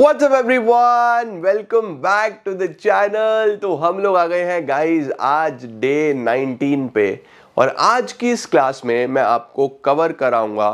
What's up everyone? Welcome back to the channel. तो हम लोग आ गए हैं गाइस आज डे 19 पे और आज की इस क्लास में मैं आपको कवर कराऊंगा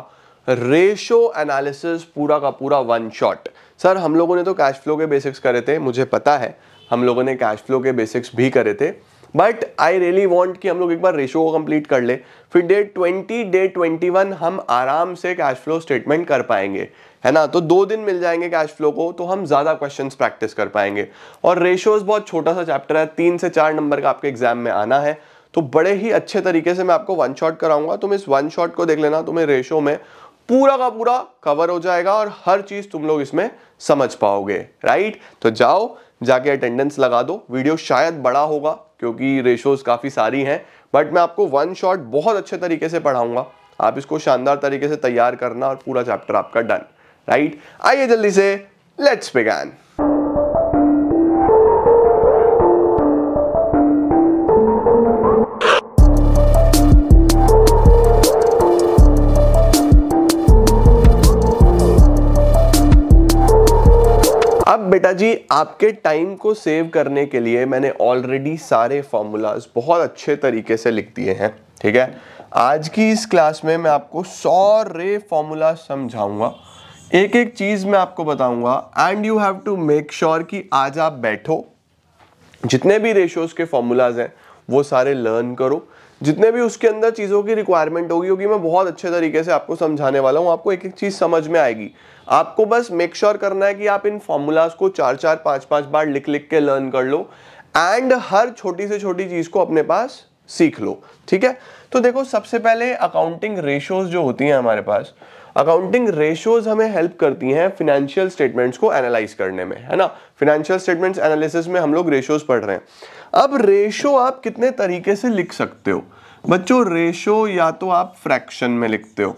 रेशो एनालिसिस पूरा का पूरा वन शॉट सर हम लोगों ने तो कैश फ्लो के बेसिक्स करे थे मुझे पता है हम लोगों ने कैश फ्लो के बेसिक्स भी करे थे बट आई रियली वॉन्ट कि हम लोग एक बार रेशो को कंप्लीट कर ले फिर डे 20 डे 21 हम आराम से कैश फ्लो स्टेटमेंट कर पाएंगे है ना तो दो दिन मिल जाएंगे कैश फ्लो को तो हम ज़्यादा क्वेश्चंस प्रैक्टिस कर पाएंगे और रेशियोज बहुत छोटा सा चैप्टर है तीन से चार नंबर का आपके एग्जाम में आना है तो बड़े ही अच्छे तरीके से मैं आपको वन शॉट कराऊंगा तुम इस वन शॉट को देख लेना तुम्हें रेशो में पूरा का पूरा कवर हो जाएगा और हर चीज़ तुम लोग इसमें समझ पाओगे राइट तो जाओ जाके अटेंडेंस लगा दो वीडियो शायद बड़ा होगा क्योंकि रेशोज काफ़ी सारी हैं बट मैं आपको वन शॉट बहुत अच्छे तरीके से पढ़ाऊंगा आप इसको शानदार तरीके से तैयार करना और पूरा चैप्टर आपका डन राइट आइए जल्दी से लेट्स बिगान अब बेटा जी आपके टाइम को सेव करने के लिए मैंने ऑलरेडी सारे फॉर्मूलाज बहुत अच्छे तरीके से लिख दिए हैं ठीक है आज की इस क्लास में मैं आपको सारे फॉर्मूला समझाऊंगा एक एक चीज़ मैं आपको बताऊंगा and you have to make sure कि आज आप बैठो जितने भी रेशोज़ के फॉर्मूलाज हैं वो सारे लर्न करो जितने भी उसके अंदर चीज़ों की रिक्वायरमेंट होगी होगी मैं बहुत अच्छे तरीके से आपको समझाने वाला हूँ आपको एक एक चीज़ समझ में आएगी आपको बस मेक श्योर sure करना है कि आप इन फॉर्मूलाज को चार चार पांच पांच बार लिख लिख के लर्न कर लो एंड हर छोटी से छोटी चीज़ को अपने पास सीख लो ठीक है तो देखो सबसे पहले अकाउंटिंग रेशोज जो होती हैं हमारे पास अकाउंटिंग रेशियोज हमें हेल्प करती हैं फिनेंशियल स्टेटमेंट्स को एनालाइज करने में है ना फिनेंशियल स्टेटमेंट्स एनालिसिस में हम लोग रेशियोज पढ़ रहे हैं अब रेशो आप कितने तरीके से लिख सकते हो बच्चों रेशो या तो आप फ्रैक्शन में लिखते हो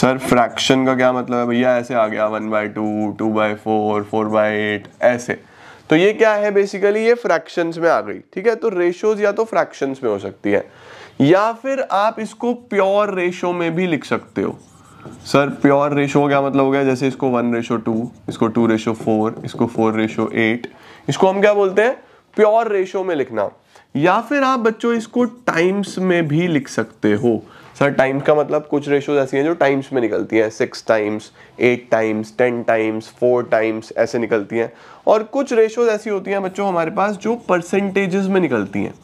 सर फ्रैक्शन का क्या मतलब है भैया ऐसे आ गया one by two two by four four by eight ऐसे तो ये क्या है बेसिकली ये फ्रैक्शंस में आ गई ठीक है तो रेशोज या तो फ्रैक्शंस में हो सकती है या फिर आप इसको प्योर रेशो में भी लिख सकते हो सर प्योर रेशो क्या मतलब हो गया जैसे इसको वन रेशो टू इसको टू रेशो फोर इसको फोर रेशो एट इसको हम क्या बोलते हैं प्योर रेशो में लिखना या फिर आप बच्चों इसको टाइम्स में भी लिख सकते हो सर टाइम्स का मतलब कुछ रेशोज ऐसी हैं जो टाइम्स में निकलती हैं six times eight times ten times four times ऐसे निकलती हैं और कुछ रेशोज ऐसी होती हैं बच्चों हमारे पास जो परसेंटेजेस में निकलती हैं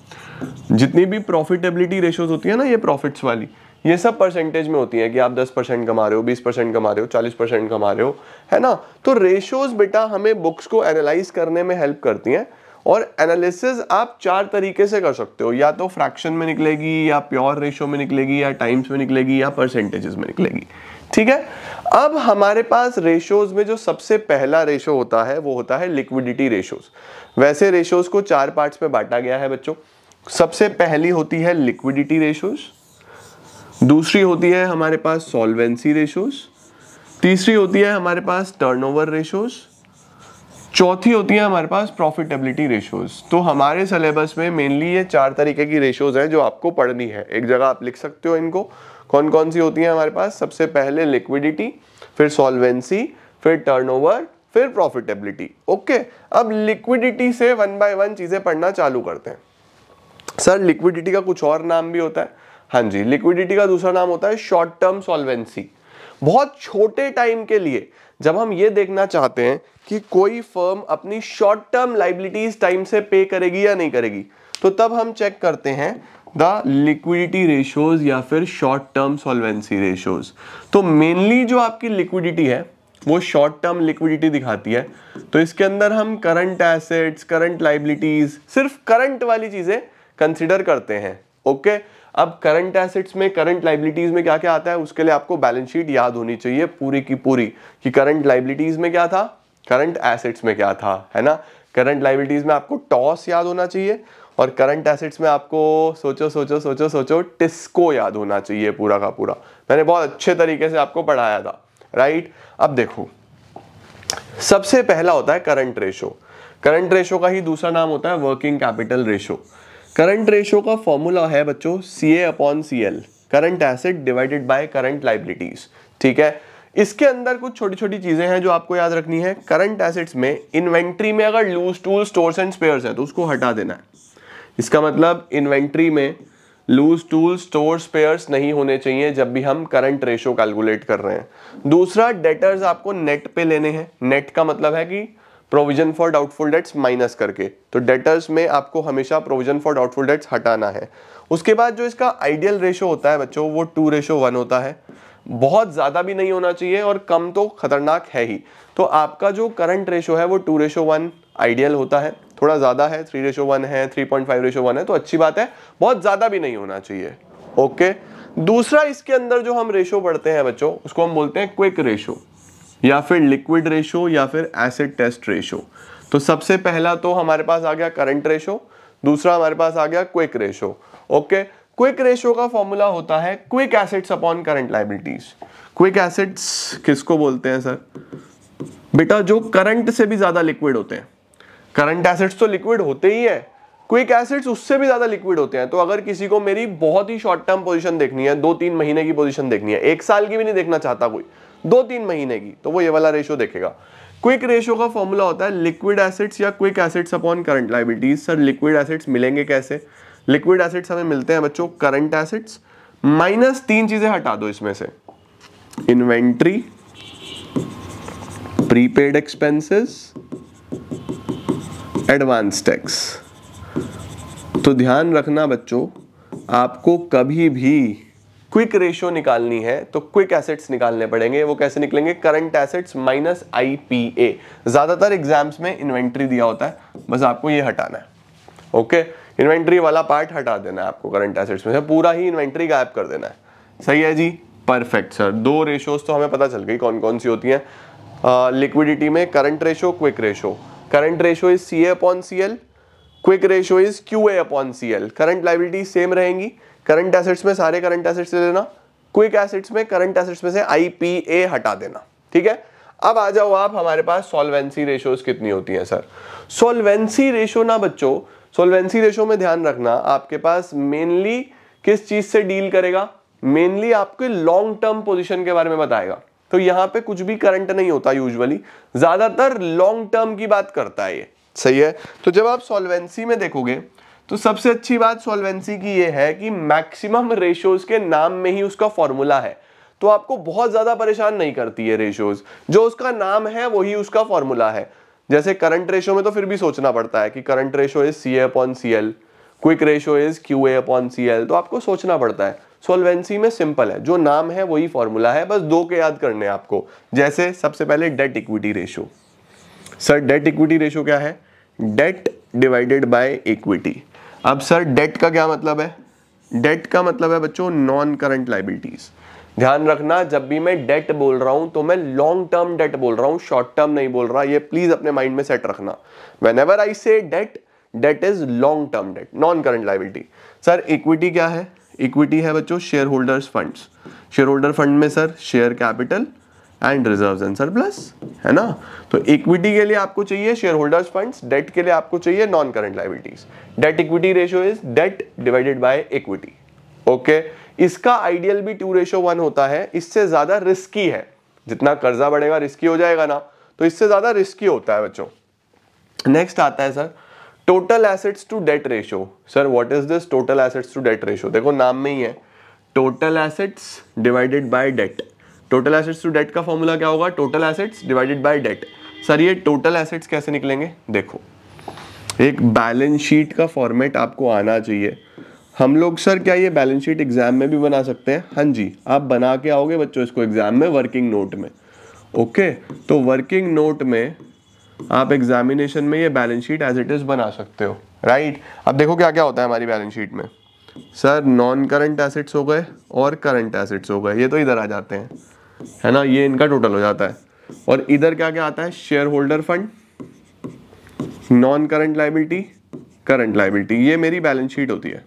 जितनी भी प्रॉफिटेबिलिटी रेशोज होती है ना ये प्रॉफिट्स वाली ये सब परसेंटेज में होती है कि आप 10 परसेंट कमा रहे हो 20 परसेंट कमा रहे हो 40 परसेंट कमा रहे हो है ना तो रेशोज बेटा हमें बुक्स को एनालाइज करने में हेल्प करती हैं और एनालिसिस आप चार तरीके से कर सकते हो या तो फ्रैक्शन में निकलेगी या प्योर रेशो में निकलेगी या टाइम्स में निकलेगी या परसेंटेजेस में निकलेगी ठीक है अब हमारे पास रेशोज में जो सबसे पहला रेशो होता है वो होता है लिक्विडिटी रेशोज वैसे रेशोज को चार पार्ट्स में बांटा गया है बच्चों सबसे पहली होती है लिक्विडिटी रेशोज दूसरी होती है हमारे पास सॉल्वेंसी रेशोज तीसरी होती है हमारे पास टर्नओवर रेशोज चौथी होती है हमारे पास प्रॉफिटेबिलिटी रेशोज तो हमारे सिलेबस में मेनली ये चार तरीके की रेशोज हैं जो आपको पढ़नी है एक जगह आप लिख सकते हो इनको कौन कौन सी होती है हमारे पास सबसे पहले लिक्विडिटी फिर सॉल्वेंसी फिर टर्नओवर फिर प्रॉफिटेबिलिटी ओके अब लिक्विडिटी से वन बाय वन चीज़ें पढ़ना चालू करते हैं सर लिक्विडिटी का कुछ और नाम भी होता है हाँ जी लिक्विडिटी का दूसरा नाम होता है शॉर्ट टर्म सॉल्वेंसी बहुत छोटे टाइम के लिए जब हम ये देखना चाहते हैं कि कोई फर्म अपनी शॉर्ट टर्म लाइबिलिटीज टाइम से पे करेगी या नहीं करेगी तो तब हम चेक करते हैं द लिक्विडिटी रेशियोज या फिर शॉर्ट टर्म सॉल्वेंसी रेशोज तो मेनली जो आपकी लिक्विडिटी है वो शॉर्ट टर्म लिक्विडिटी दिखाती है तो इसके अंदर हम करंट एसेट्स करंट लाइबिलिटीज सिर्फ करंट वाली चीज़ें कंसिडर करते हैं ओके okay? अब करंट एसेट्स में करंट लाइबिलिटीज में क्या क्या आता है उसके लिए आपको बैलेंस शीट याद होनी चाहिए पूरी की पूरी कि करंट लाइबिलिटीज में क्या था करंट एसेट्स में क्या था है ना करंट लाइबिलिटीज में आपको टॉस याद होना चाहिए और करंट एसेट्स में आपको सोचो सोचो सोचो सोचो टिस्को याद होना चाहिए पूरा का पूरा मैंने बहुत अच्छे तरीके से आपको पढ़ाया था राइट अब देखो सबसे पहला होता है करंट रेशो करंट रेशो का ही दूसरा नाम होता है working capital ratio current ratio का फॉर्मूला है बच्चों C A upon C L current asset divided by current liabilities ठीक है इसके अंदर कुछ छोटी छोटी चीज़ें हैं जो आपको याद रखनी है करंट एसेट्स में इन्वेंट्री में अगर loose tool store and spare है तो उसको हटा देना है इसका मतलब इन्वेंट्री में लूज टूल स्टोर स्पेयर नहीं होने चाहिए जब भी हम करंट रेशो कैलकुलेट कर रहे हैं दूसरा डेटर्स आपको नेट पे लेने हैं नेट का मतलब है कि provision for doubtful debts minus करके तो डेटर्स में आपको हमेशा प्रोविजन फॉर डाउटफुल डेट्स हटाना है उसके बाद जो इसका आइडियल रेशो होता है बच्चों वो टू रेशो वन होता है बहुत ज़्यादा भी नहीं होना चाहिए और कम तो खतरनाक है ही तो आपका जो करंट रेशो है वो टू रेशो वन आइडियल होता है थोड़ा ज़्यादा है थ्री रेशो वन है three point five ratio one है तो अच्छी बात है बहुत ज़्यादा भी नहीं होना चाहिए ओके दूसरा इसके अंदर जो हम रेशो पढ़ते हैं बच्चों उसको हम बोलते हैं क्विक रेशो या फिर लिक्विड रेशो या फिर एसिड टेस्ट रेशो तो सबसे पहला तो हमारे पास आ गया करंट रेशो दूसरा हमारे पास आ गया quick ratio okay quick ratio का फॉर्मूला होता है quick assets upon current liabilities quick assets किसको बोलते हैं सर बेटा जो करंट से भी ज्यादा लिक्विड होते हैं करंट एसिड्स तो लिक्विड होते ही है क्विक एसिड्स उससे भी ज्यादा लिक्विड होते हैं तो अगर किसी को मेरी बहुत ही शॉर्ट टर्म पोजीशन देखनी है दो तीन महीने की पोजीशन देखनी है एक साल की भी नहीं देखना चाहता कोई दो तीन महीने की तो वो ये वाला रेशियो देखेगा क्विक रेशियो का फॉर्मूला होता है लिक्विड एसिड्स या quick assets upon current liabilities sir liquid assets मिलेंगे कैसे लिक्विड एसिड्स हमें मिलते हैं बच्चों करंट एसिड्स माइनस तीन चीजें हटा दो इसमें से inventory prepaid expenses advance tax तो ध्यान रखना बच्चों आपको कभी भी क्विक रेशियो निकालनी है तो क्विक एसेट्स निकालने पड़ेंगे वो कैसे निकलेंगे करंट एसेट्स माइनस आईपीए ज्यादातर एग्जाम्स में इन्वेंट्री दिया होता है बस आपको ये हटाना है ओके इन्वेंट्री वाला पार्ट हटा देना है आपको करंट एसेट्स में से पूरा ही इन्वेंट्री गायब कर देना है सही है जी परफेक्ट सर दो रेशोज तो हमें पता चल गई कौन कौन सी होती है लिक्विडिटी uh, में current ratio quick ratio current ratio is C A upon C L quick ratio is Q A upon C L current liability same रहेंगी करंट एसेट्स में सारे करंट एसेट्स ले लेना क्विक एसेट्स में current assets में से IPA हटा देना ठीक है अब आ जाओ आप हमारे पास सोलवेंसी रेशोज कितनी होती हैं सर सोलवेंसी रेशो ना बच्चों सोलवेंसी रेशो में ध्यान रखना आपके पास मेनली किस चीज से डील करेगा मेनली आपके लॉन्ग टर्म पोजिशन के बारे में बताएगा तो यहाँ पे कुछ भी करंट नहीं होता यूजुअली ज्यादातर लॉन्ग टर्म की बात करता है ये सही है तो जब आप सॉल्वेंसी में देखोगे तो सबसे अच्छी बात सॉल्वेंसी की ये है कि मैक्सिमम रेशोज के नाम में ही उसका फॉर्मूला है तो आपको बहुत ज़्यादा परेशान नहीं करती है रेशोज जो उसका नाम है वही उसका फॉर्मूला है जैसे करंट रेशो में तो फिर भी सोचना पड़ता है कि current ratio is C A upon C L quick ratio is Q A upon C L तो आपको सोचना पड़ता है सोलवेंसी में सिंपल है जो नाम है वही फॉर्मूला है बस दो के याद करने आपको जैसे सबसे पहले debt equity ratio sir debt equity ratio क्या है डेट डिवाइडेड बाय इक्विटी अब सर डेट का क्या मतलब है डेट का मतलब है बच्चों नॉन करंट लाइबिलिटीज ध्यान रखना जब भी मैं डेट बोल रहा हूं तो मैं लॉन्ग टर्म डेट बोल रहा हूं शॉर्ट टर्म नहीं बोल रहा ये प्लीज अपने माइंड में सेट रखना when whenever I say debt debt is long term debt non current liability sir equity क्या है इक्विटी है बच्चों share holders fund share holder fund में sir share capital and reserve and surplus है ना तो इक्विटी के लिए आपको चाहिए शेयर होल्डर्स फंड डेट के लिए आपको चाहिए non current liabilities debt equity ratio is debt divided by equity okay इसका आइडियल भी टू रेशो वन होता है इससे ज्यादा रिस्की है जितना कर्जा बढ़ेगा रिस्की हो जाएगा ना तो इससे ज्यादा रिस्की होता है बच्चों नेक्स्ट आता है sir total assets to debt ratio sir what is this total assets to debt ratio देखो नाम में ही है total assets divided by debt total assets to debt का फॉर्मूला क्या होगा total assets divided by debt sir ये total assets कैसे निकलेंगे देखो एक बैलेंस शीट का फॉर्मेट आपको आना चाहिए हम लोग सर क्या ये बैलेंस शीट एग्जाम में भी बना सकते हैं हाँ जी आप बना के आओगे बच्चों इसको एग्जाम में वर्किंग नोट में ओके तो वर्किंग नोट में आप एग्जामिनेशन में ये balance sheet as it is बना सकते हो राइट अब देखो क्या क्या होता है हमारी बैलेंस शीट में सर नॉन करंट एसेट्स हो गए और करंट एसेट्स हो गए ये तो इधर आ जाते हैं है ना ये इनका टोटल हो जाता है और इधर क्या क्या आता है share holder fund non current liability current liability ये मेरी बैलेंस शीट होती है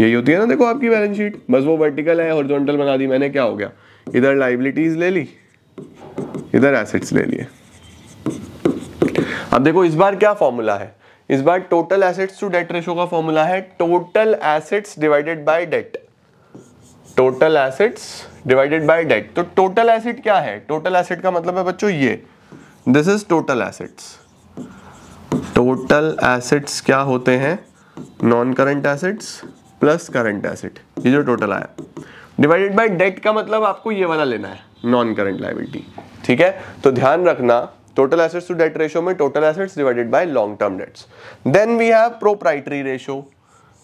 यही होती है ना देखो आपकी बैलेंस शीट बस वो वर्टिकल है हॉरिजॉन्टल बना दी मैंने क्या हो गया इधर लाइबिलिटीज ले ली इधर एसेट्स ले लिए अब देखो इस बार क्या फॉर्मूला है इस बार total assets to debt ratio का फॉर्मूला है total assets divided by debt total assets divided by debt तो टोटल एसिड क्या है टोटल एसिड का मतलब है बच्चों ये this is total assets total assets क्या होते हैं non current assets plus current asset ये जो टोटल आया डिवाइडेड बाय डेट का मतलब आपको ये वाला लेना है नॉन करंट लाइबिलिटी ठीक है तो ध्यान रखना total assets to debt ratio में total assets divided by long term debts then we have proprietary ratio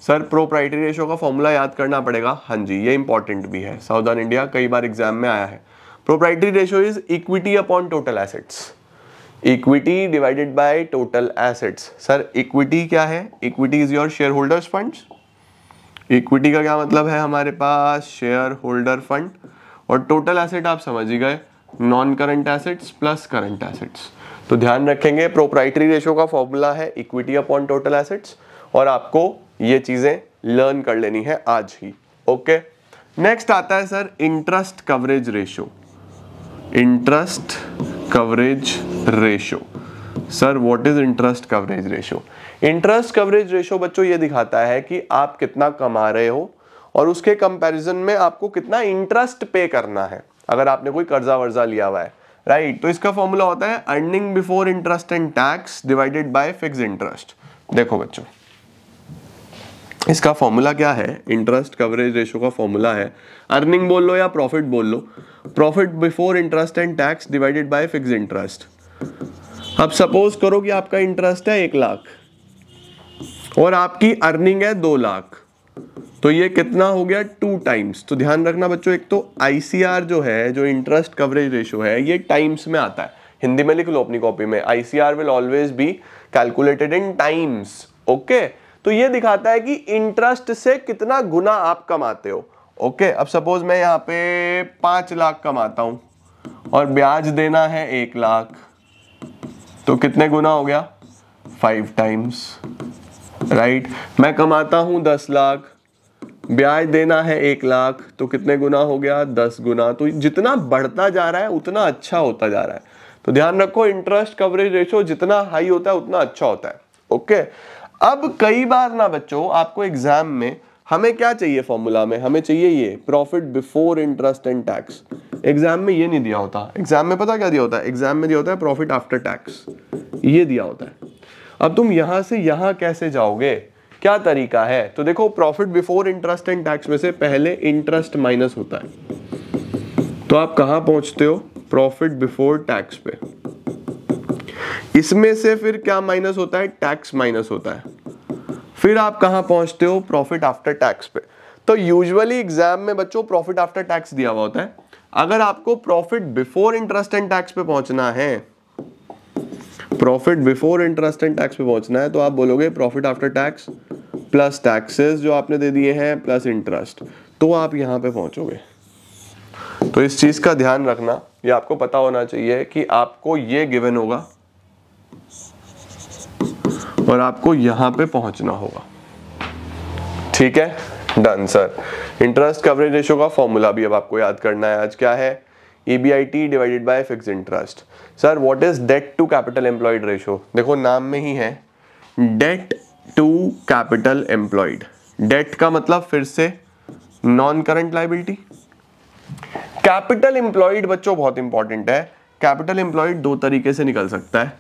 sir proprietary ratio का फॉर्मूला याद करना पड़ेगा हाँ जी ये इंपॉर्टेंट भी है साउदर्न इंडिया कई बार एग्जाम में आया है proprietary ratio is equity upon total assets equity divided by total assets sir equity क्या है equity is your share holders fund equity का क्या मतलब है हमारे पास शेयर होल्डर फंड और टोटल एसेट आप समझ ही गए non current assets plus current assets तो ध्यान रखेंगे प्रोप्राइटरी रेशो का फॉर्मूला है इक्विटी अपॉन टोटल एसेट्स और आपको ये चीज़ें लर्न कर लेनी है आज ही ओके नेक्स्ट आता है sir interest coverage ratio interest coverage ratio sir what is interest coverage ratio interest coverage ratio बच्चों ये दिखाता है कि आप कितना कमा रहे हो और उसके कंपैरिजन में आपको कितना इंटरेस्ट पे करना है अगर आपने कोई कर्जा वर्जा लिया हुआ है राइट right, तो इसका फॉर्मूला होता है earning before interest and tax divided by fix interest देखो बच्चों इसका फॉर्मूला क्या है इंटरेस्ट कवरेज रेशो का फॉर्मूला है अर्निंग बोल लो या प्रॉफिट बोल लो profit before interest and tax divided by fix interest अब सपोज करो कि आपका इंटरेस्ट है एक लाख और आपकी अर्निंग है दो लाख तो ये कितना हो गया टू टाइम्स तो ध्यान रखना बच्चों एक तो आईसीआर जो है जो इंटरेस्ट कवरेज रेशो है ये टाइम्स में आता है हिंदी में लिख लो अपनी कॉपी में ICR will always be calculated in times okay तो ये दिखाता है कि इंटरेस्ट से कितना गुना आप कमाते हो ओके अब सपोज मैं यहाँ पे पांच लाख कमाता हूं और ब्याज देना है एक लाख तो कितने गुना हो गया फाइव टाइम्स राइट मैं कमाता हूं दस लाख ब्याज देना है एक लाख तो कितने गुना हो गया दस गुना तो जितना बढ़ता जा रहा है उतना अच्छा होता जा रहा है तो ध्यान रखो इंटरेस्ट कवरेज रेशियो जितना हाई होता है उतना अच्छा होता है ओके okay? अब कई बार ना बच्चों आपको एग्जाम में हमें क्या चाहिए फॉर्मूला में हमें चाहिए ये profit before interest and tax exam में ये नहीं दिया होता एग्जाम में पता क्या दिया होता है एग्जाम में दिया होता है प्रॉफिट आफ्टर टैक्स ये दिया होता है अब तुम यहां से यहां कैसे जाओगे क्या तरीका है तो देखो profit before interest and tax में से पहले इंटरेस्ट माइनस होता है तो आप कहां पहुंचते हो प्रॉफिट बिफोर टैक्स पे इसमें से फिर क्या माइनस होता है टैक्स माइनस होता है फिर आप कहां पहुंचते हो प्रॉफिट आफ्टर टैक्स पे तो यूजुअली एग्जाम में बच्चों प्रॉफिट आफ्टर टैक्स दिया हुआ होता है अगर आपको profit before interest and tax पे पहुंचना है profit before interest and tax पे पहुंचना है तो आप बोलोगे profit after tax plus taxes जो आपने दे दिए हैं प्लस इंटरेस्ट तो आप यहां पे पहुंचोगे तो इस चीज़ का ध्यान रखना ये आपको पता होना चाहिए कि आपको ये गिवन होगा और आपको यहां पे पहुंचना होगा ठीक है done sir interest coverage ratio का फॉर्मूला भी अब आपको याद करना है आज क्या है E B I T divided by fix interest sir what is debt to capital employed ratio देखो नाम में ही है debt to capital employed debt का मतलब फिर से non current liability capital employed बच्चों बहुत इंपॉर्टेंट है कैपिटल एम्प्लॉयड दो तरीके से निकल सकता है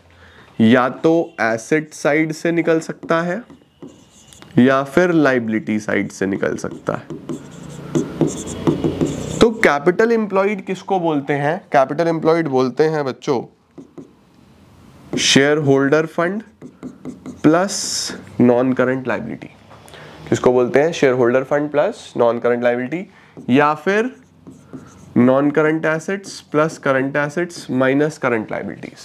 या तो एसेट साइड से निकल सकता है या फिर लाइबिलिटी साइड से निकल सकता है तो कैपिटल एम्प्लॉयड किसको बोलते हैं कैपिटल एम्प्लॉयड बोलते हैं बच्चों share holder fund plus non current liability किसको बोलते हैं share holder fund plus non current liability या फिर non current assets plus current assets minus current liabilities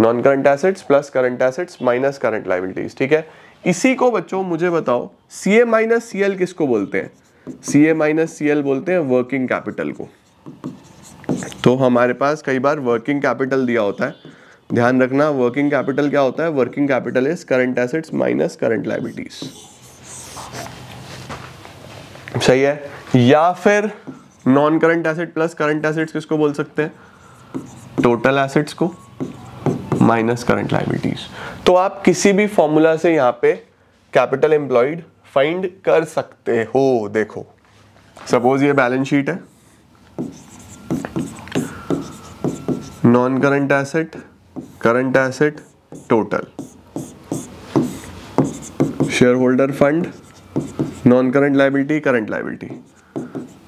non current assets plus current assets minus current liabilities ठीक है इसी को बच्चों मुझे बताओ सी ए माइनस सी एल किसको बोलते हैं C A minus C L बोलते हैं वर्किंग कैपिटल को तो हमारे पास कई बार वर्किंग कैपिटल दिया होता है ध्यान रखना वर्किंग कैपिटल क्या होता है working capital is current assets minus current liabilities सही है या फिर non current asset plus current assets किसको बोल सकते हैं टोटल एसेट्स को माइनस करंट लाइबिलिटीज तो आप किसी भी फॉर्मूला से यहाँ पे कैपिटल एम्प्लॉयड फाइंड कर सकते हो देखो सपोज ये बैलेंस शीट है non current asset current asset total share holder fund non current liability current liability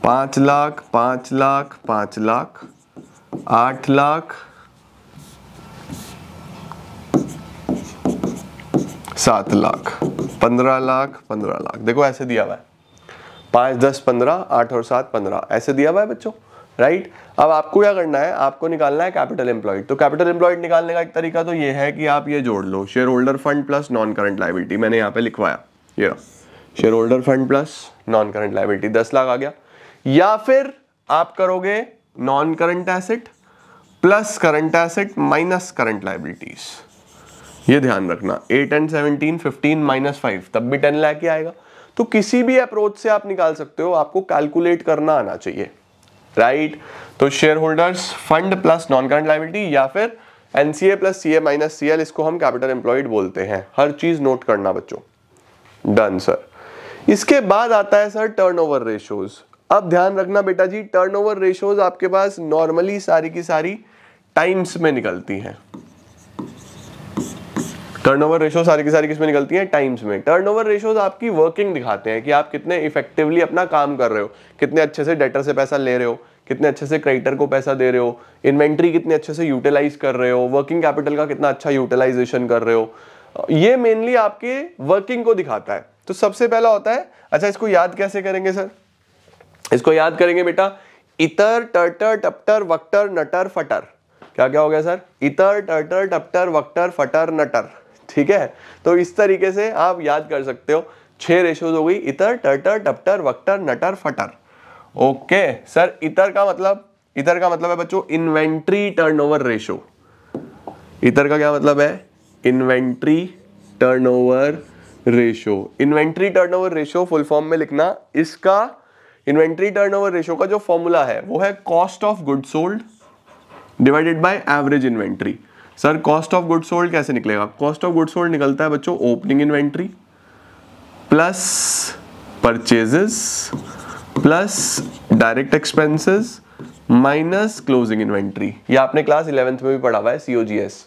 पांच लाख पांच लाख पांच लाख आठ लाख सात लाख पंद्रह लाख पंद्रह लाख देखो ऐसे दिया हुआ है पांच दस पंद्रह आठ और सात पंद्रह ऐसे दिया हुआ है बच्चों राइट अब आपको क्या करना है आपको निकालना है कैपिटल एम्प्लॉयड तो कैपिटल एम्प्लॉयड निकालने का एक तरीका तो ये है कि आप ये जोड़ लो share holder fund plus non current liability मैंने यहाँ पे लिखवाया ये share holder fund plus non current liability दस लाख आ गया या फिर आप करोगे non current asset plus current asset minus current liabilities ये ध्यान रखना eight and seventeen fifteen minus five तब भी टेन लैख ही आएगा तो किसी भी अप्रोच से आप निकाल सकते हो आपको कैलकुलेट करना आना चाहिए राइट तो share holders fund plus non current liability या फिर NCA plus C A minus C L इसको हम कैपिटल एम्प्लॉयड बोलते हैं हर चीज नोट करना बच्चों डन सर इसके बाद आता है सर टर्नओवर रेशियोज अब ध्यान रखना बेटा जी टर्नओवर रेशियोज आपके पास नॉर्मली सारी की सारी टाइम्स में निकलती हैं टर्नओवर रेशो सारी की सारी किसमें निकलती है टाइम्स में टर्नओवर रेशोज आपकी वर्किंग दिखाते हैं कि आप कितने इफेक्टिवली अपना काम कर रहे हो कितने अच्छे से डेटर से पैसा ले रहे हो कितने अच्छे से क्रेडिटर को पैसा दे रहे हो इन्वेंट्री कितने अच्छे से यूटिलाइज कर रहे हो वर्किंग कैपिटल का कितना अच्छा यूटिलाइजेशन कर रहे हो ये मेनली आपके वर्किंग को दिखाता है तो सबसे पहला होता है अच्छा इसको याद कैसे करेंगे सर इसको याद करेंगे बेटा इतर टर्टर टपटर वक्टर नटर फटर क्या क्या हो गया सर इतर टर्टर टपटर वक्टर फटर नटर ठीक है तो इस तरीके से आप याद कर सकते हो छह रेशोज हो गई इतर टर्टर टपटर वक्टर नटर फटर ओके सर इतर का मतलब इतर का मतलब है बच्चों इन्वेंट्री टर्नओवर रेशो इतर का क्या मतलब है inventory turnover ratio inventory turnover ratio full form में लिखना इसका इन्वेंट्री टर्नओवर रेशो का जो फॉर्मूला है वो है cost of good sold divided by average inventory sir cost of good sold कैसे निकलेगा कॉस्ट ऑफ गुड सोल्ड निकलता है बच्चों opening inventory plus purchases plus direct expenses minus closing inventory ये आपने क्लास इलेवेंथ में भी पढ़ा हुआ है सीओजीएस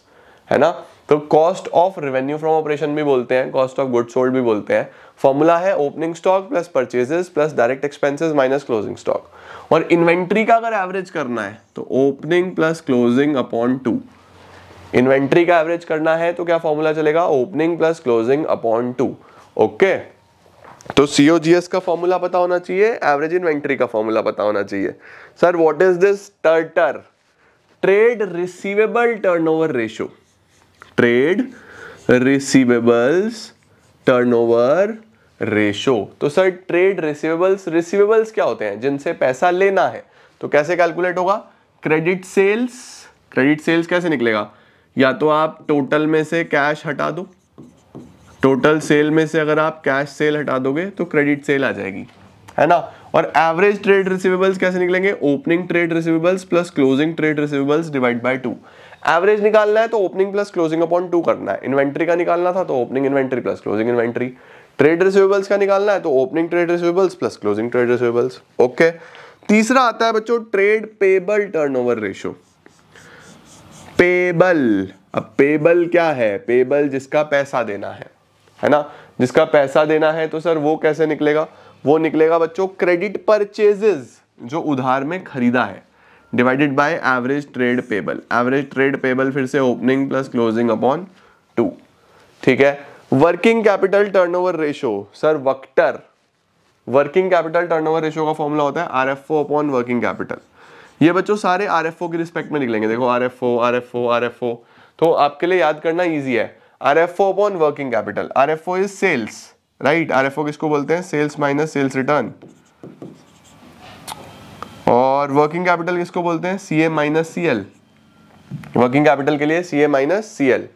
है ना तो cost of revenue from operation भी बोलते हैं कॉस्ट ऑफ गुड सोल्ड भी बोलते हैं फॉर्मूला है opening stock plus purchases plus direct expenses minus closing stock और इन्वेंट्री का अगर एवरेज करना है तो opening plus closing upon two inventory का एवरेज करना है तो क्या फॉर्मूला चलेगा opening plus closing upon two okay तो सीओजीएस का फॉर्मूला पता होना चाहिए एवरेज इन्वेंट्री का फॉर्मूला पता होना चाहिए सर व्हाट इज दिस टर्टर trade receivable turnover ratio trade receivables turnover ratio तो सर ट्रेड रिसीवेबल्स रिसीवेबल्स क्या होते हैं जिनसे पैसा लेना है तो कैसे कैलकुलेट होगा क्रेडिट सेल्स क्रेडिट सेल्स कैसे निकलेगा या तो आप टोटल में से कैश हटा दो टोटल सेल में से अगर आप कैश सेल हटा दोगे तो क्रेडिट सेल आ जाएगी है ना और एवरेज ट्रेड रिसिवेबल्स कैसे निकलेंगे opening trade receivables plus closing trade receivables divide by two average निकालना है तो opening plus closing upon two करना है इन्वेंट्री का निकालना था तो opening inventory plus closing inventory trade receivables का निकालना है तो opening trade receivables plus closing trade receivables okay तीसरा आता है बच्चों trade payable turnover ratio payable अब पेबल क्या है पेबल जिसका पैसा देना है है ना जिसका पैसा देना है तो सर वो कैसे निकलेगा वो निकलेगा बच्चों क्रेडिट परचेजेस जो उधार में खरीदा है divided by average trade payable average trade payable फिर से opening plus closing upon two ठीक है working capital turnover ratio sir वक्टर वर्किंग कैपिटल टर्नओवर रेशो का फॉर्मूला होता है R F O upon working capital ये बच्चों सारे आर एफ ओ के रिस्पेक्ट में निकलेंगे देखो R F O R F O R F O तो आपके लिए याद करना ईजी है R F O upon working capital R F O is sales right R F O किसको बोलते हैं सेल्स माइनस सेल्स रिटर्न और वर्किंग कैपिटल किसको बोलते हैं C A minus C L working capital के लिए C A minus C L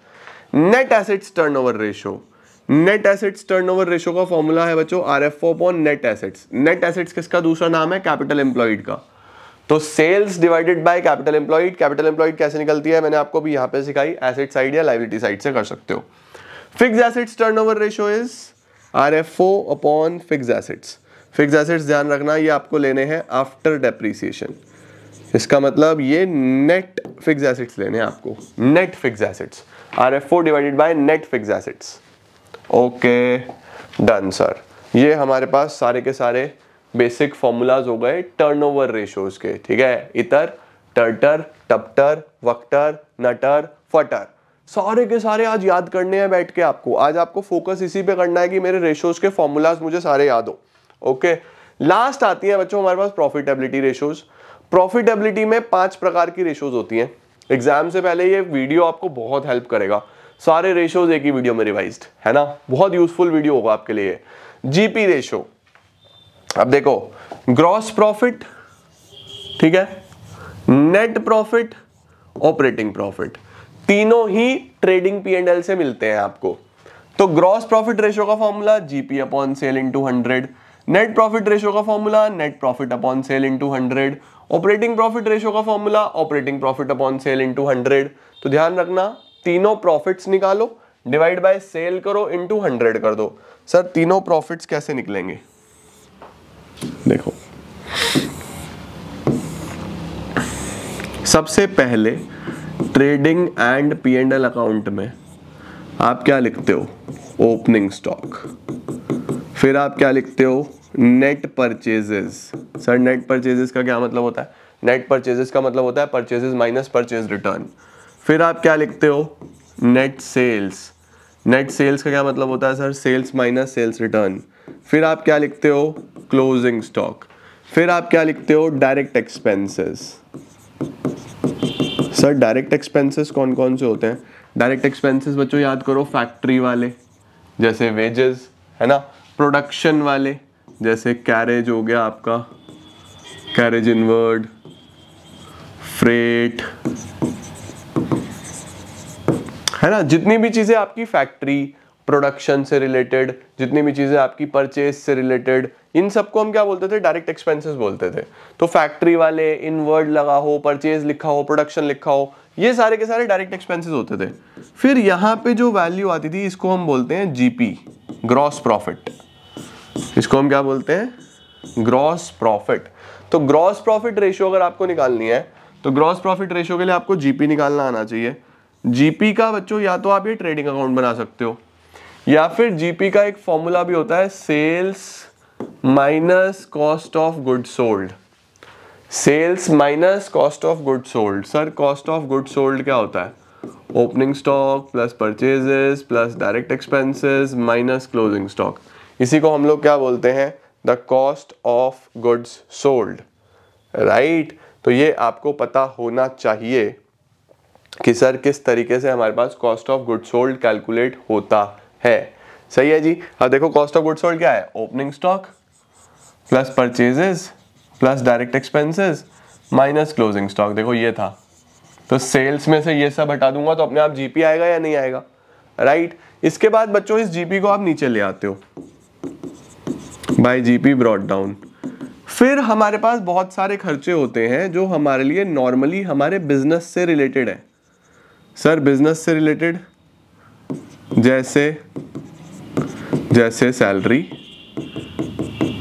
net assets turn over ratio net assets turn over ratio का फॉर्मूला है बच्चों R F O upon net assets net assets किसका दूसरा नाम है capital employed का तो sales divided by capital employed capital employed कैसे निकलती है मैंने आपको भी यहां पे सिखाई एसेट साइड या लाइबिलिटी साइड से कर सकते हो fix assets turnover ratio is R F O upon fix assets fix assets ध्यान रखना ये आपको लेने हैं आफ्टर डेप्रीसिएशन इसका मतलब ये नेट फिक्स एसेट्स लेने हैं आपको net fix assets R F O divided by net fix assets okay done sir ये हमारे पास सारे के सारे बेसिक फॉर्मूलाज हो गए टर्नओवर रेशियोज के ठीक है इतर टर्टर टपटर वक्टर नटर फटर सारे के सारे आज याद करने हैं बैठ के आपको आज आपको फोकस इसी पे करना है कि मेरे रेशोज के फॉर्मूलाज मुझे सारे याद हो ओके लास्ट आती है बच्चों हमारे पास प्रॉफिटेबिलिटी रेशोज प्रॉफिटेबिलिटी में पांच प्रकार की रेशोज होती हैं एग्जाम से पहले ये वीडियो आपको बहुत हेल्प करेगा सारे रेशोज एक ही वीडियो में रिवाइज है ना बहुत यूजफुल वीडियो होगा आपके लिए जीपी रेशो अब देखो ग्रॉस प्रॉफिट ठीक है नेट प्रॉफिट ऑपरेटिंग प्रॉफिट तीनों ही ट्रेडिंग पी एंड एल से मिलते हैं आपको तो ग्रॉस प्रॉफिट रेशो का formula GP upon sale into hundred net profit ratio का formula net profit upon sale into hundred operating profit ratio का formula operating profit upon sale into hundred तो ध्यान रखना तीनों प्रॉफिट्स निकालो डिवाइड बाय सेल करो into hundred कर दो सर तीनों प्रॉफिट्स कैसे निकलेंगे देखो सबसे पहले trading and P and L account में आप क्या लिखते हो ओपनिंग स्टॉक फिर आप क्या लिखते हो net purchases sir net purchases का क्या मतलब होता है नेट परचेजेस का मतलब होता है परचेजेस माइनस परचेज रिटर्न फिर आप क्या लिखते हो नेट सेल्स नेट सेल्स का क्या मतलब होता है sir sales minus sales return फिर आप क्या लिखते हो क्लोजिंग स्टॉक फिर आप क्या लिखते हो direct expenses sir direct expenses कौन कौन से होते हैं डायरेक्ट एक्सपेंसेस बच्चों याद करो फैक्ट्री वाले जैसे वेजेस है ना प्रोडक्शन वाले जैसे कैरेज हो गया आपका कैरेज इनवर्ड फ्रेट है ना जितनी भी चीज़ें आपकी फैक्ट्री प्रोडक्शन से रिलेटेड जितनी भी चीज़ें आपकी परचेज से रिलेटेड इन सबको हम क्या बोलते थे डायरेक्ट एक्सपेंसेस बोलते थे तो फैक्ट्री वाले इन वर्ड लगा हो परचेज लिखा हो प्रोडक्शन लिखा हो ये सारे के सारे डायरेक्ट एक्सपेंसेस होते थे फिर यहां पे जो वैल्यू आती थी इसको हम बोलते हैं जीपी ग्रॉस प्रॉफिट इसको हम क्या बोलते हैं ग्रॉस प्रॉफिट तो ग्रॉस प्रॉफिट रेशियो अगर आपको निकालनी है तो ग्रॉस प्रॉफिट रेशियो के लिए आपको जीपी निकालना आना चाहिए जीपी का बच्चों या तो आप ये ट्रेडिंग अकाउंट बना सकते हो या फिर जीपी का एक फॉर्मूला भी होता है sales minus cost of good sold sales minus cost of good sold sir cost of good sold क्या होता है opening stock plus purchases plus direct expenses minus closing stock इसी को हम लोग क्या बोलते हैं the cost of goods sold right तो ये आपको पता होना चाहिए कि सर किस तरीके से हमारे पास cost of good sold calculate होता है सही है जी अब देखो कॉस्ट ऑफ गुड सोल्ड क्या है opening stock plus purchases plus direct expenses minus closing stock देखो ये था तो सेल्स में से ये सब हटा दूंगा तो अपने आप जीपी आएगा या नहीं आएगा राइट right? इसके बाद बच्चों इस जीपी को आप नीचे ले आते हो बाय जीपी ब्रॉड डाउन फिर हमारे पास बहुत सारे खर्चे होते हैं जो हमारे लिए नॉर्मली हमारे बिजनेस से रिलेटेड है सर बिजनेस से रिलेटेड जैसे जैसे सैलरी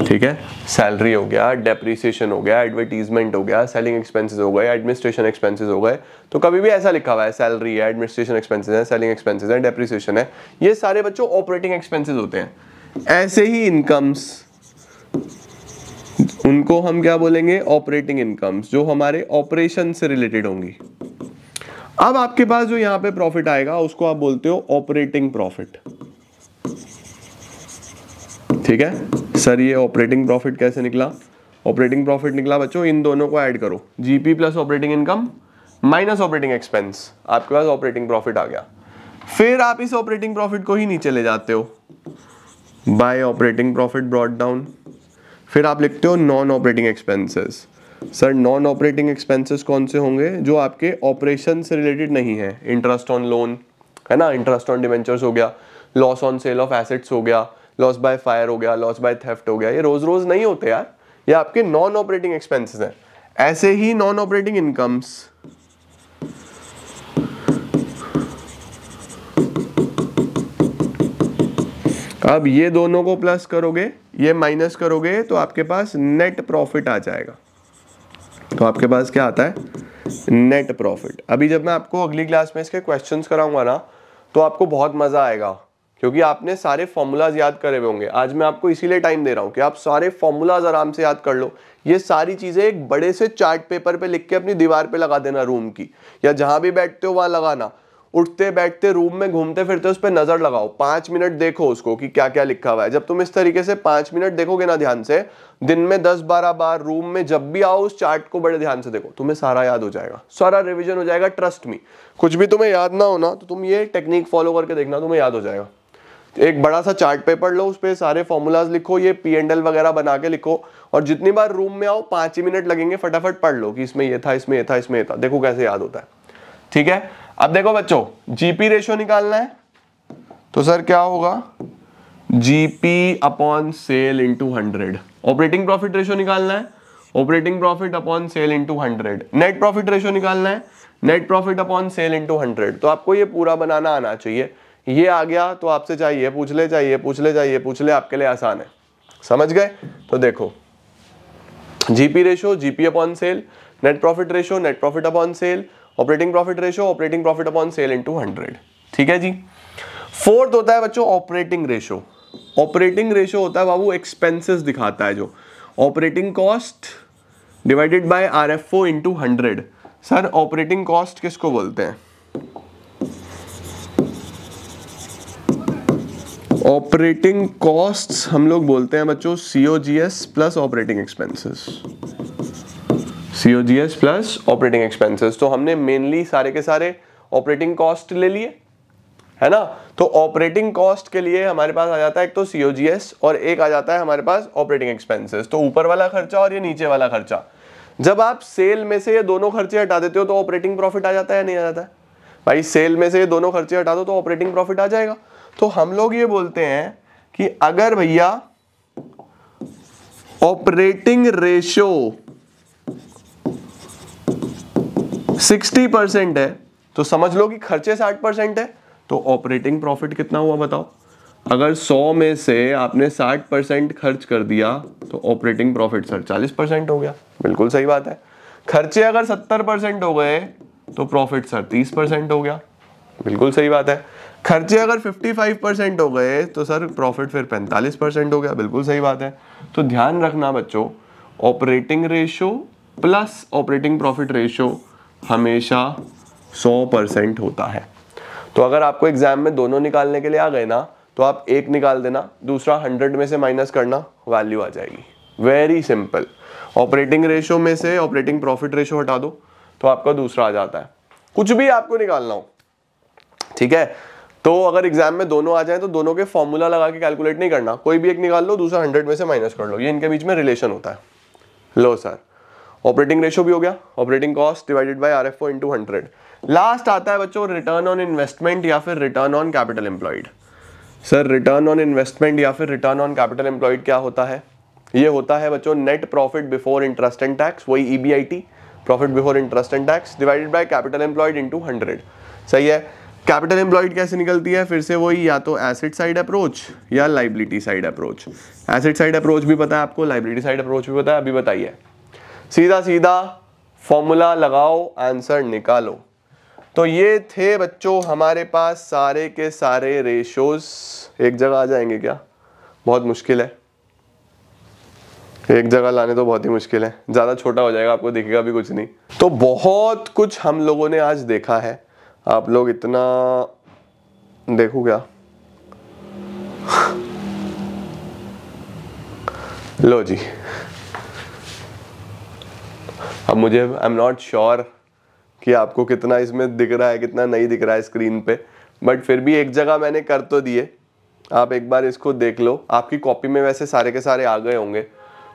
ठीक है सैलरी हो गया डेप्रीसिएशन हो गया एडवर्टीजमेंट हो गया सेलिंग एक्सपेंसेस हो गए एडमिनिस्ट्रेशन एक्सपेंसेस हो गए तो कभी भी ऐसा लिखा हुआ है सैलरी है एडमिनिस्ट्रेशन एक्सपेंसेस है सेलिंग एक्सपेंसेस है डेप्रीसिएशन है ये सारे बच्चों ऑपरेटिंग एक्सपेंसेस होते हैं ऐसे ही इनकम्स उनको हम क्या बोलेंगे ऑपरेटिंग इनकम्स जो हमारे ऑपरेशन से रिलेटेड होंगी अब आपके पास जो यहां पे प्रॉफिट आएगा उसको आप बोलते हो ऑपरेटिंग प्रॉफिट ठीक है सर ये ऑपरेटिंग प्रॉफिट कैसे निकला ऑपरेटिंग प्रॉफिट निकला बच्चों इन दोनों को ऐड करो GP plus operating income minus operating expense आपके पास ऑपरेटिंग प्रॉफिट आ गया फिर आप इस ऑपरेटिंग प्रॉफिट को ही नीचे ले जाते हो by operating profit brought down फिर आप लिखते हो non operating expenses sir non operating expenses कौन से होंगे जो आपके ऑपरेशन से रिलेटेड नहीं है इंटरेस्ट ऑन लोन है ना इंटरेस्ट ऑन डिवेंचर्स हो गया loss on sale of assets हो गया लॉस बाय फायर हो गया लॉस बाय थेफ्ट हो गया ये रोज रोज नहीं होते यार ये आपके नॉन ऑपरेटिंग एक्सपेंसेस हैं ऐसे ही नॉन ऑपरेटिंग इनकम्स अब ये दोनों को प्लस करोगे ये माइनस करोगे तो आपके पास नेट प्रॉफिट आ जाएगा तो आपके पास क्या आता है नेट प्रॉफिट अभी जब मैं आपको अगली क्लास में इसके क्वेश्चंस कराऊंगा ना तो आपको बहुत मज़ा आएगा क्योंकि आपने सारे फॉर्मूलाज याद करे हुए होंगे आज मैं आपको इसीलिए टाइम दे रहा हूँ कि आप सारे फॉर्मूलाज आराम से याद कर लो ये सारी चीज़ें एक बड़े से चार्ट पेपर पे लिख के अपनी दीवार पे लगा देना रूम की या जहाँ भी बैठते हो वहाँ लगाना उठते बैठते रूम में घूमते फिरते उस पर नज़र लगाओ पाँच मिनट देखो उसको कि क्या क्या लिखा हुआ है जब तुम इस तरीके से पाँच मिनट देखोगे ना ध्यान से दिन में दस बारह बार रूम में जब भी आओ उस चार्ट को बड़े ध्यान से देखो तुम्हें सारा याद हो जाएगा सारा रिविजन हो जाएगा ट्रस्ट मी कुछ भी तुम्हें याद ना हो ना तो तुम ये टेक्निक फॉलो करके देखना तुम्हें याद हो जाएगा एक बड़ा सा चार्ट पेपर लो उस पर सारे फॉर्मूलाज लिखो ये पी एंड एल वगैरह बना के लिखो और जितनी बार रूम में आओ पांच ही मिनट लगेंगे फटाफट पढ़ लो कि इसमें ये था इसमें ये था इसमें ये था देखो कैसे याद होता है ठीक है अब देखो बच्चों जीपी रेशियो निकालना है तो सर क्या होगा GP upon sale into hundred operating profit ratio निकालना है operating profit upon sale into hundred net profit ratio निकालना है net profit upon sale into hundred तो आपको ये पूरा बनाना आना चाहिए ये आ गया तो आपसे चाहिए ये पूछ ले चाहिए पूछ ले चाहिए पूछ ले आपके लिए आसान है समझ गए तो देखो GP ratio GP upon sale net profit ratio net profit upon sale operating profit ratio operating profit upon sale into hundred ठीक है जी फोर्थ होता है बच्चों ऑपरेटिंग रेशो ऑपरेटिंग रेशो होता है बाबू एक्सपेंसेस दिखाता है जो operating cost divided by R F O into hundred sir operating cost किसको बोलते हैं ऑपरेटिंग कॉस्ट्स हम लोग बोलते हैं बच्चों COGS G S plus operating expenses COGS plus operating expenses तो हमने मेनली सारे के सारे ऑपरेटिंग कॉस्ट ले लिए है ना तो ऑपरेटिंग कॉस्ट के लिए हमारे पास आ जाता है एक तो सीओजीएस और एक आ जाता है हमारे पास ऑपरेटिंग एक्सपेंसेस तो ऊपर वाला खर्चा और ये नीचे वाला खर्चा जब आप सेल में से ये दोनों खर्चे हटा देते हो तो ऑपरेटिंग प्रॉफिट आ जाता है या नहीं आ जाता है भाई सेल में से ये दोनों खर्चे हटा दो तो ऑपरेटिंग प्रॉफिट आ जाएगा तो हम लोग ये बोलते हैं कि अगर भैया ऑपरेटिंग रेशियो 60 परसेंट है तो समझ लो कि खर्चे 60 परसेंट है तो ऑपरेटिंग प्रॉफिट कितना हुआ बताओ अगर 100 में से आपने 60 परसेंट खर्च कर दिया तो ऑपरेटिंग प्रॉफिट सर 40 परसेंट हो गया बिल्कुल सही बात है खर्चे अगर 70 परसेंट हो गए तो प्रॉफिट सर 30 परसेंट हो गया बिल्कुल सही बात है खर्चे अगर 55 परसेंट हो गए तो सर प्रॉफिट फिर 45 परसेंट हो गया बिल्कुल सही बात है तो ध्यान रखना बच्चों operating ratio plus operating profit ratio हमेशा 100 परसेंट होता है तो अगर आपको एग्जाम में दोनों निकालने के लिए आ गए ना तो आप एक निकाल देना दूसरा 100 में से माइनस करना वैल्यू आ जाएगी वेरी सिंपल ऑपरेटिंग रेशो में से ऑपरेटिंग प्रॉफिट रेशो हटा दो तो आपका दूसरा आ जाता है कुछ भी आपको निकालना हो ठीक है तो अगर एग्जाम में दोनों आ जाए तो दोनों के फॉर्मूला लगा के कैलकुलेट नहीं करना कोई भी एक निकाल लो दूसरा हंड्रेड में से माइनस कर लो ये इनके बीच में रिलेशन होता है लो सर ऑपरेटिंग रेशो भी हो गया operating cost divided by R F O into hundred last आता है बच्चों रिटर्न ऑन इन्वेस्टमेंट या फिर return on capital employed sir return on investment या फिर रिटर्न ऑन कैपिटल एम्प्लॉयड क्या होता है ये होता है बच्चों net profit before interest and tax वही E profit before interest and tax divided by capital employed into hundred सही है कैपिटल एम्प्लॉयड कैसे निकलती है फिर से वही या तो एसिड साइड अप्रोच या liability side approach asset side approach भी पता है आपको लाइबिलिटी साइड अप्रोच भी पता है अभी बताइए सीधा सीधा फॉर्मूला लगाओ आंसर निकालो तो ये थे बच्चों हमारे पास सारे के सारे रेशोस एक जगह आ जाएंगे क्या बहुत मुश्किल है एक जगह लाने तो बहुत ही मुश्किल है ज़्यादा छोटा हो जाएगा आपको दिखेगा भी कुछ नहीं तो बहुत कुछ हम लोगों ने आज देखा है आप लोग इतना देखो क्या लो जी अब मुझे आई एम नॉट श्योर कि आपको कितना इसमें दिख रहा है कितना नहीं दिख रहा है स्क्रीन पे बट फिर भी एक जगह मैंने कर तो दिए आप एक बार इसको देख लो आपकी कॉपी में वैसे सारे के सारे आ गए होंगे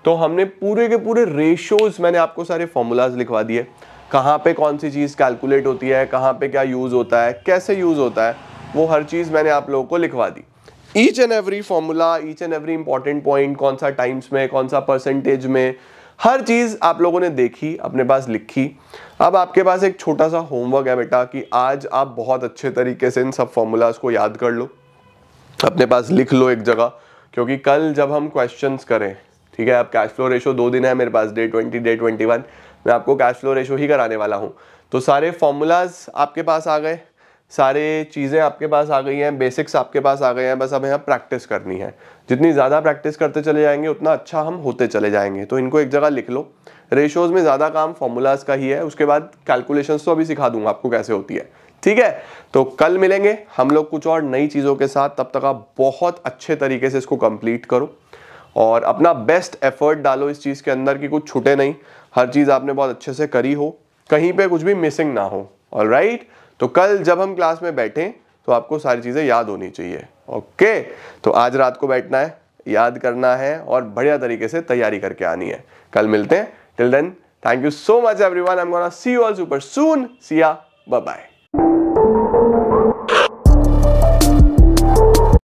तो हमने पूरे के पूरे रेशोज मैंने आपको सारे फॉर्मूलाज लिखवा दिए कहाँ पे कौन सी चीज़ कैलकुलेट होती है कहाँ पे क्या यूज़ होता है कैसे यूज़ होता है वो हर चीज़ मैंने आप लोगों को लिखवा दी each and every formula each and every important point कौन सा टाइम्स में कौन सा परसेंटेज में हर चीज़ आप लोगों ने देखी अपने पास लिखी अब आपके पास एक छोटा सा होमवर्क है बेटा कि आज आप बहुत अच्छे तरीके से इन सब फॉर्मूलाज को याद कर लो अपने पास लिख लो एक जगह क्योंकि कल जब हम क्वेश्चंस करें ठीक है अब कैश फ्लो रेशो दो दिन है मेरे पास day twenty day twenty one मैं आपको कैश फ्लो रेशो ही कराने वाला हूँ तो सारे फॉर्मूलाज आपके पास आ गए सारे चीज़ें आपके पास आ गई हैं बेसिक्स आपके पास आ गए हैं बस अब यहाँ प्रैक्टिस करनी है जितनी ज़्यादा प्रैक्टिस करते चले जाएंगे उतना अच्छा हम होते चले जाएंगे तो इनको एक जगह लिख लो रेशोज़ में ज़्यादा काम फॉर्मूलाज का ही है उसके बाद कैलकुलेशन तो अभी सिखा दूंगा आपको कैसे होती है ठीक है तो कल मिलेंगे हम लोग कुछ और नई चीज़ों के साथ तब तक आप बहुत अच्छे तरीके से इसको कंप्लीट करो और अपना बेस्ट एफर्ट डालो इस चीज़ के अंदर कि कुछ छूटे नहीं हर चीज़ आपने बहुत अच्छे से करी हो कहीं पे कुछ भी मिसिंग ना हो और राइट तो कल जब हम क्लास में बैठे तो आपको सारी चीज़ें याद होनी चाहिए ओके तो आज रात को बैठना है याद करना है और बढ़िया तरीके से तैयारी करके आनी है कल मिलते हैं till then thank you so much every I am see you all super soon see ya bye